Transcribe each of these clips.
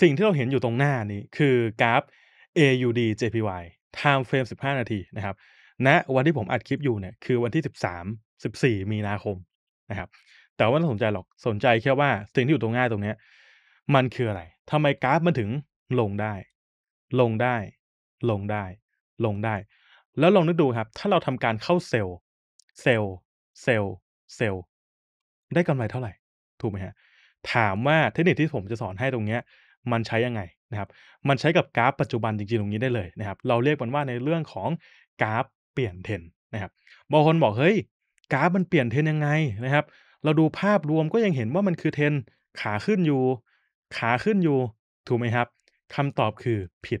สิ่งที่เราเห็นอยู่ตรงหน้านี้คือกราฟ AUD JPY ไทม์เฟรม15 นาทีนะครับณนะวันที่ผมอัดคลิปอยู่เนี่ยคือวันที่ 13 14 มีนาคมนะครับ แต่ว่าไม่สนใจหรอก สนใจแค่ว่า สิ่งที่อยู่ตรงหน้าตรงเนี้ยมันคืออะไร ทำไมกราฟ มันถึงลงได้ ลงได้ ลงได้ ลงได้ แล้วลองนึกดูครับ ถ้าเราทำการเข้าเซลล์ เซลล์เซลล์เซลล์ ได้กำไรเท่าไหร่ ถูกไหมฮะ ถามว่าเทคนิคที่ผมจะสอนให้ตรงเนี้ยมันใช้ยังไงนะครับ มันใช้กับกราฟปัจจุบันจริงๆตรงนี้ได้เลยนะครับ เราเรียกมันว่าในเรื่องของกราฟเปลี่ยนเทรนนะครับ บางคนบอกเฮ้ย กราฟมันเปลี่ยนเทรนยังไงนะครับ เราดูภาพรวมก็ยังเห็นว่ามันคือเทรนขาขึ้นอยู่ ขาขึ้นอยู่ ถูกไหมครับคำตอบคือผิด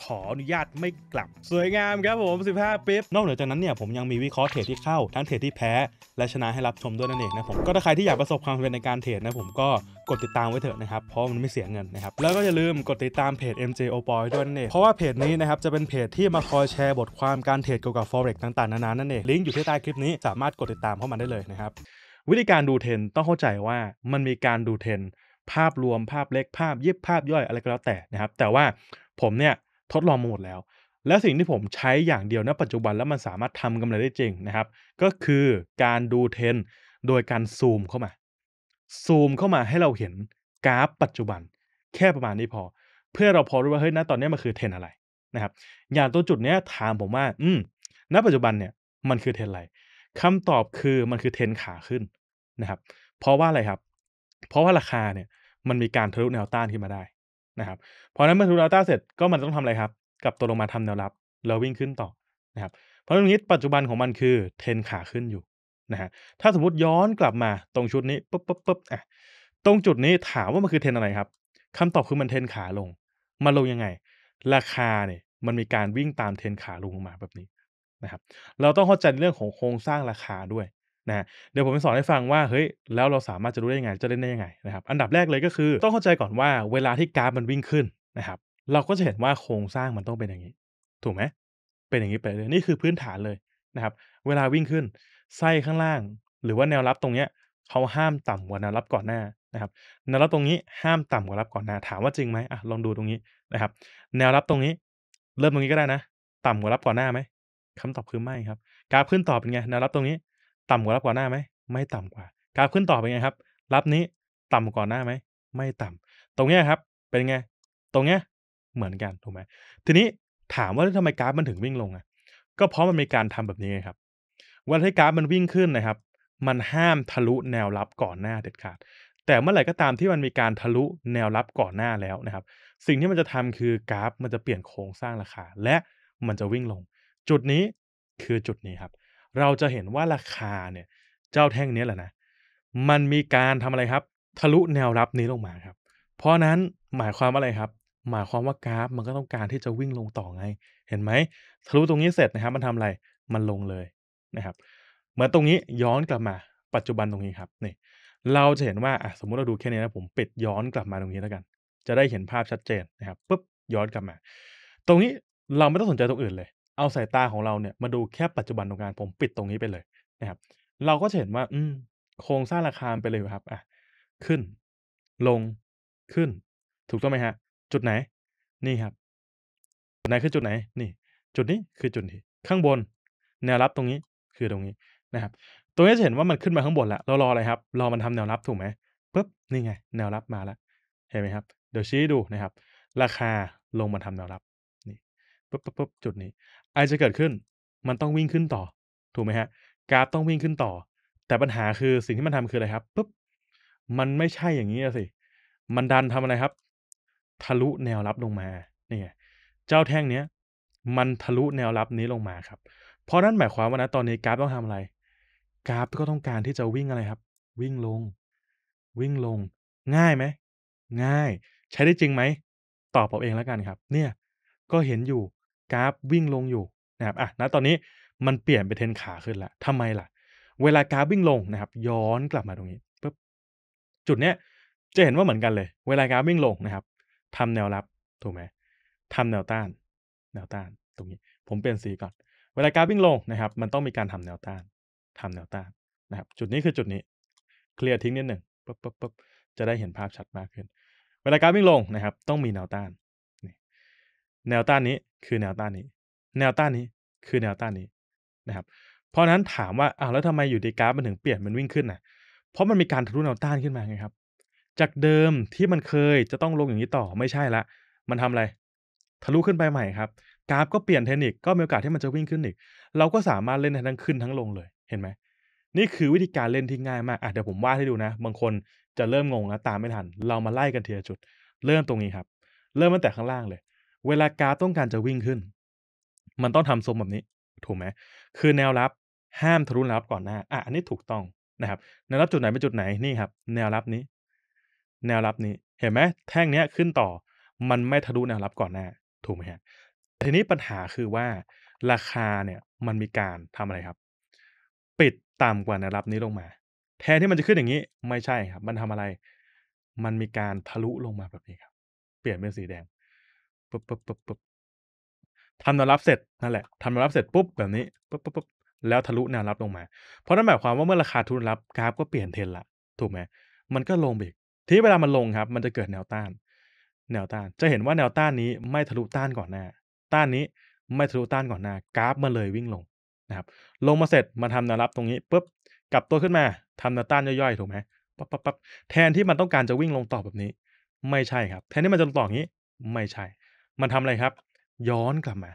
ขออนุญาตไม่กลับสวยงามครับผม 15ปิ๊บนอกเหนือจากนั้นเนี่ยผมยังมีวิเคราะห์เทรดที่เข้าทั้งเทรดที่แพ้ และชนะให้รับชมด้วยนั่นเองนะผม ก็ถ้าใครที่อยากประสบความสำเร็จในการเทรดนะผมก็กดติดตามไว้เถอะนะครับ เพราะมันไม่เสียเงินนะครับ แล้วก็อย่าลืมกดติดตามเพจ MJ o p o y ด้วยนั่นเองเพราะว่าเพจนี้นะครับจะเป็นเพจที่มาคอยแชร์บทความการเทรดเกี่ยวกับ forex ต่างๆ นานานั่นเองลิงก์อยู่ที่ใต้คลิปนี้สามารถกดติดตามเข้ามาได้เลยนะครับวิธีการดูเทรนต้องเข้าใจว่ามันมีการดูเทรนภาพรวมภาพเล็กภาพยิบภาพย่อยอะไรก็แล้วแต่นะครับ แต่ว่าผมเนี่ยทดลองมาหมดแล้ว และสิ่งที่ผมใช้อย่างเดียวณปัจจุบันแล้วมันสามารถทำกำไรได้จริงนะครับ ก็คือการดูเทรนโดยการซูมเข้ามา ซูมเข้ามาให้เราเห็นกราฟปัจจุบันแค่ประมาณนี้พอ เพื่อเราพอรู้ว่าเฮ้ยนะตอนนี้มันคือเทรนอะไรนะครับ อย่างตัวจุดเนี้ยถามผมว่า อืมณปัจจุบันเนี่ยมันคือเทรนอะไร คำตอบคือมันคือเทรนขาขึ้นนะครับ เพราะว่าอะไรครับ เพราะว่าราคาเนี่ย มันมีการทะลุแนวต้านขึ้นมาได้นะครับพอนั้นเมื่อทุดาต้าเสร็จก็มันต้องทำอะไรครับกลับตัวลงมาทำแนวรับแล้ววิ่งขึ้นต่อนะครับเพราะตรงนี้ปัจจุบันของมันคือเทนขาขึ้นอยู่นะฮะถ้าสมมติย้อนกลับมาตรงชุดนี้ปุ๊บปุ๊บปุ๊บอ่ะตรงจุดนี้ถามว่ามันคือเทนอะไรครับ คำตอบคือมันเทนขาลง มันลงยังไง ราคาเนี่ยมันมีการวิ่งตามเทนขาลงมาแบบนี้นะครับเราต้องเข้าใจเรื่องของโครงสร้างราคาด้วยนะเดี๋ยวผมจะสอนให้ฟังว่าเฮ้ยแล้วเราสามารถจะรู้ได้ยังไง จะเล่นได้ยังไงนะครับอันดับแรกเลยก็คือ ต้องเข้าใจก่อนว่าเวลาที่กราฟมันวิ่งขึ้นนะครับ เราก็จะเห็นว่าโครงสร้างมันต้องเป็นอย่างนี้ ถูกไหมเป็นอย่างนี้ไปเลยนี่คือพื้นฐานเลยนะครับ เวลาวิ่งขึ้นไส้ข้างล่าง หรือว่าแนวรับตรงเนี้ยเขาห้ามต่ำกว่าแนวรับก่อนหน้านะครับ แนวรับตรงนี้ห้ามต่ำกว่ารับก่อนหน้าถามว่าจริงไหมอ่ะลองดูตรงนี้นะครับ แนวรับตรงนี้ เริ่มตรงนี้ก็ได้นะ ต่ำกว่ารับก่อนหน้าไหมคำตอบคือไม่ครับกราฟขึ้นต่อเป็นไงแนวรับตรงนี้ต่ำกว่ารับก่อนหน้าไหมไม่ต่ำกว่า กราฟขึ้นต่อเป็นไงครับ รับนี้ต่ำกว่าหน้าไหมไม่ต่ำตรงเนี้ยครับ เป็นไง ตรงเนี้ยเหมือนกันถูกไหมทีนี้ถามว่าทำไมกราฟมันถึงวิ่งลงอ่ะ ก็เพราะมันมีการทำแบบนี้ครับว่าที่กราฟมันวิ่งขึ้นนะครับ มันห้ามทะลุแนวรับก่อนหน้าเด็ดขาดแต่เมื่อไหร่ก็ตามที่มันมีการทะลุแนวรับก่อนหน้าแล้วนะครับ สิ่งที่มันจะทำคือกราฟมันจะเปลี่ยนโครงสร้างราคาและมันจะวิ่งลง จุดนี้คือจุดนี้ครับเราจะเห็นว่าราคาเนี่ยเจ้าแท่งนี้แหละนะ มันมีการทำอะไรครับ ทะลุแนวรับนี้ลงมาครับ เพราะนั้นหมายความอะไรครับหมายความว่ากราฟมันก็ต้องการที่จะวิ่งลงต่อไง เห็นไหมทะลุตรงนี้เสร็จนะครับ มันทำอะไรมันลงเลยนะครับเหมือนตรงนี้ย้อนกลับมา ปัจจุบันตรงนี้ครับนี่ เราจะเห็นว่าสมมุติเราดูแค่นี้นะผมปิดย้อนกลับมาตรงนี้แล้วกัน จะได้เห็นภาพชัดเจนนะครับปุ๊บย้อนกลับมา ตรงนี้เราไม่ต้องสนใจตรงอื่นเลยเอาสายตาของเราเนี่ยมาดูแค่ปัจจุบันของงานผมปิดตรงนี้ไปเลยนะครับเราก็จะเห็นว่า อืมโครงสร้างราคาไปเลยครับอ่ะขึ้น ลงขึ้น ถูกต้องไหมฮะจุดไหน นี่ครับจุดไหนคือจุดไหน นี่จุดนี้คือจุดนี้ ข้างบน แนวรับตรงนี้คือตรงนี้นะครับตรงนี้จะเห็นว่ามันขึ้นมาข้างบนแล้วเรารออะไรครับรอมันทำแนวรับถูกไหมปุ๊บนี่ไง แนวรับมาแล้วเห็นไหมครับเดี๋ยวชี้ดูนะครับ ราคาลงมาทำแนวรับ นี่ปุ๊บปุ๊บจุดนี้อะไรจะเกิดขึ้น มันต้องวิ่งขึ้นต่อ ถูกไหมฮะ กราฟต้องวิ่งขึ้นต่อ แต่ปัญหาคือสิ่งที่มันทำคืออะไรครับปุ๊บ มันไม่ใช่อย่างนี้สิ มันดันทำอะไรครับ ทะลุแนวรับลงมา เนี่ยเจ้าแท่งเนี้ย มันทะลุแนวรับนี้ลงมาครับ เพราะนั้นหมายความว่านะตอนนี้กราฟต้องทำอะไรกราฟก็ต้องการที่จะวิ่งอะไรครับ วิ่งลง วิ่งลง ง่ายไหม ง่าย ใช้ได้จริงไหมตอบเอาเองแล้วกันครับ เนี่ยก็เห็นอยู่กราฟวิ่งลงอยู่นะครับอ่ะณตอนนี้มันเปลี่ยนไปเทนขาขึ้นละทำไมล่ะ เวลากราฟวิ่งลงนะครับ ย้อนกลับมาตรงนี้ปุ๊บจุดเนี้ย จะเห็นว่าเหมือนกันเลย เวลากราฟวิ่งลงนะครับ ทำแนวรับถูกไหมทำแนวต้าน แนวต้านตรงนี้ ผมเปลี่ยนสีก่อนเวลากราฟวิ่งลงนะครับ มันต้องมีการทำแนวต้านทำแนวต้านนะครับ จุดนี้คือจุดนี้เคลียร์ทิ้งนิดหนึ่งปุ๊บปุ๊บปุ๊บจะได้เห็นภาพ ชัดมากขึ้น เวลากราฟวิ่งลงนะครับ ต้องมีแนวต้านแนวต้านนี้คือแนวต้านนี้ แนวต้านนี้คือแนวต้านนี้นะครับ เพราะนั้นถามว่าอ้าวแล้วทำไมอยู่ดีกราฟมันถึงเปลี่ยนมันวิ่งขึ้นนะเพราะมันมีการทะลุแนวต้านขึ้นมาไงครับ จากเดิมที่มันเคยจะต้องลงอย่างนี้ต่อไม่ใช่ละ มันทำอะไร ทะลุขึ้นไปใหม่ครับกราฟก็เปลี่ยนเทคนิคก็มีโอกาสที่มันจะวิ่งขึ้นอีก เราก็สามารถเล่นทั้งขึ้นทั้งลงเลยเห็นไหมนี่คือวิธีการเล่นที่ง่าย มากอ่ะเดี๋ยวผมวาดให้ดูนะบางคนจะเริ่มงงแล้วตามไม่ทัน เรามาไล่กันทีละจุด เริ่มตรงนี้ครับเริ่มตั้งแต่ข้างล่างเลยเวลากราฟต้องการจะวิ่งขึ้น มันต้องทำทรงแบบนี้ ถูกไหม คือแนวรับ ห้ามทะลุแนวรับก่อนหน้า อ่ะ อันนี้ถูกต้องนะครับ แนวรับจุดไหนเป็นจุดไหน นี่ครับ แนวรับนี้ แนวรับนี้ เห็นไหม แท่งเนี้ยขึ้นต่อ มันไม่ทะลุแนวรับก่อนหน้า ถูกไหมฮะทีนี้ปัญหาคือว่า ราคาเนี่ย มันมีการทำอะไรครับ ปิดต่ำกว่าแนวรับนี้ลงมา แทนที่มันจะขึ้นอย่างนี้ ไม่ใช่ครับ มันทำอะไร มันมีการทะลุลงมาแบบนี้ครับ เปลี่ยนเป็นสีแดงปุ๊บปุ๊บปุ๊บปุ๊บทำแนวรับเสร็จนั่นแหละทำแนวรับเสร็จปุ๊บแบบนี้ปุ๊บปุ๊บปุ๊บแล้วทะลุแนวรับลงมา เพราะนั่นหมายความว่าเมื่อราคาทุนรับกราฟก็เปลี่ยนเทรนละถูกไหมมันก็ลงไปอีกทีเวลามันลงครับ มันจะเกิดแนวต้าน แนวต้านจะเห็นว่าแนวต้านนี้ไม่ทะลุต้านก่อนหน้าต้านนี้ไม่ทะลุต้านก่อนหน้ากราฟมาเลยวิ่งลงนะครับ ลงมาเสร็จมาทำแนวรับตรงนี้ปุ๊บกลับตัวขึ้นมาทำแนวต้านย่อยๆถูกไหมปั๊บปั๊บปั๊บแทนที่มันต้องการจะวิ่งลงต่อแบบนี้ ไม่ใช่ครับ แทนที่มันจะลงต่ออย่างนี้ ไม่ใช่มันทำอะไรครับ ย้อนกลับมา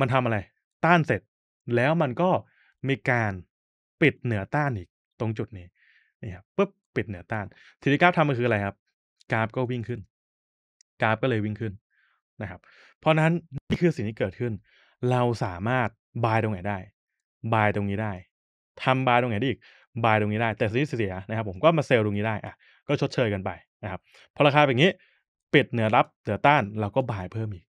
มันทำอะไร ต้านเสร็จ แล้วมันก็มีการปิดเหนือต้านอีกตรงจุดนี้นี่ครับปุ๊บปิดเหนือต้านทีนี้กราฟทำมันคืออะไรครับ กราฟก็วิ่งขึ้นกราฟก็เลยวิ่งขึ้นนะครับ เพราะนั้นนี่คือสิ่งที่เกิดขึ้น เราสามารถบายตรงไหนได้ บายตรงนี้ได้ ทำบายตรงไหนได้อีก บายตรงนี้ได้ แต่สิ่งที่เสียนะครับผมก็มาเซลล์ตรงนี้ได้อ่ะก็ชดเชยกันไปนะครับพอราคาแบบนี้ปิดเหนือรับเหนือต้านเราก็บายเพิ่มอีก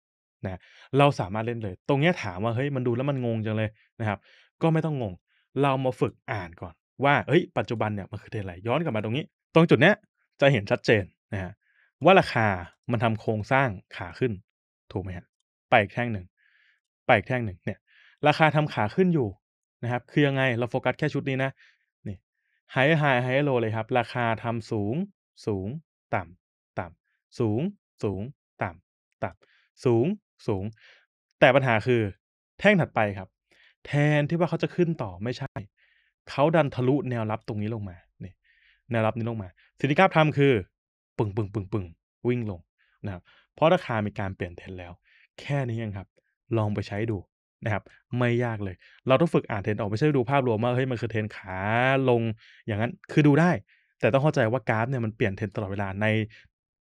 นะเราสามารถเล่นเลย ตรงนี้ถามว่าเฮ้ยมันดูแล้วมันงงจังเลยนะครับ ก็ไม่ต้องงง เรามาฝึกอ่านก่อน ว่าเฮ้ยปัจจุบันเนี่ยมันคือเทรนอะไรย้อนกลับมาตรงนี้ ตรงจุดเนี้ยจะเห็นชัดเจนนะฮะว่าราคามันทำโครงสร้างขาขึ้นถูกไหมฮะไปอีกแท่งหนึ่งไปอีกแท่งหนึ่งเนี่ยราคาทำขาขึ้นอยู่นะครับคือยังไงเราโฟกัสแค่ชุดนี้นะนี่ไฮไฮไฮโลเลยครับ ราคาทำสูง สูงต่ำสูง สูง ต่ำต่ำ สูง สูง แต่ปัญหาคือ แท่งถัดไปครับ แทนที่ว่าเขาจะขึ้นต่อไม่ใช่ เขาดันทะลุแนวรับตรงนี้ลงมาเนี่ยแนวรับนี้ลงมาสิ่งที่กราฟทำคือ ปึ่งปึ่งปึ่งปึ่งวิ่งลง นะครับเพราะราคามีการเปลี่ยนเทรนแล้ว แค่นี้เองครับ ลองไปใช้ดูนะครับ ไม่ยากเลย เราต้องฝึกอ่านเทรนออกไม่ใช่ดูภาพรวมว่าเฮ้ยมันคือเทรนขาลง อย่างนั้นคือดูได้ แต่ต้องเข้าใจว่ากราฟเนี่ยมันเปลี่ยนเทรนตลอดเวลาใน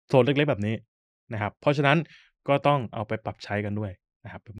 โซนเล็กๆแบบนี้นะครับ เพราะฉะนั้นก็ต้องเอาไปปรับใช้กันด้วยนะครับ